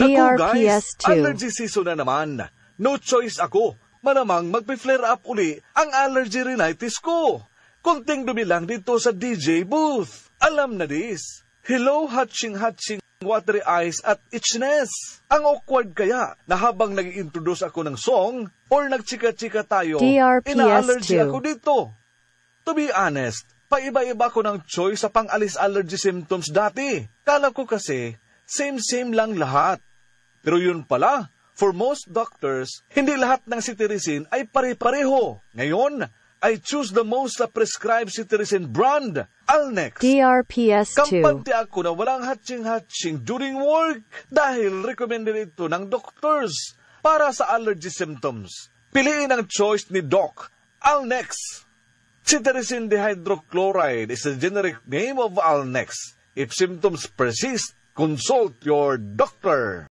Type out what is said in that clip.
Naku guys, allergy season na naman. No choice ako. Malamang magpi flare up uli ang allergy rhinitis ko. Kunting dumi lang dito sa DJ booth. Alam na this. Hello, hatching-hatching watery eyes at itchiness. Ang awkward kaya na habang nag introduce ako ng song or nagchika-chika tayo, ina-allergy ako dito. To be honest, paiba-iba ko ng choice sa pang-alis allergy symptoms dati. Kala ko kasi, same-same lang lahat. Pero yun pala, for most doctors, hindi lahat ng cetirizine ay pare-pareho. Ngayon, I choose the most prescribed cetirizine brand, Alnex. DRPS2. Kampante ako na walang hatching-hatching during work dahil recommended ito ng doctors para sa allergy symptoms. Piliin ang choice ni Doc, Alnex. Cetirizine dihydrochloride is the generic name of Alnex. If symptoms persist, consult your doctor.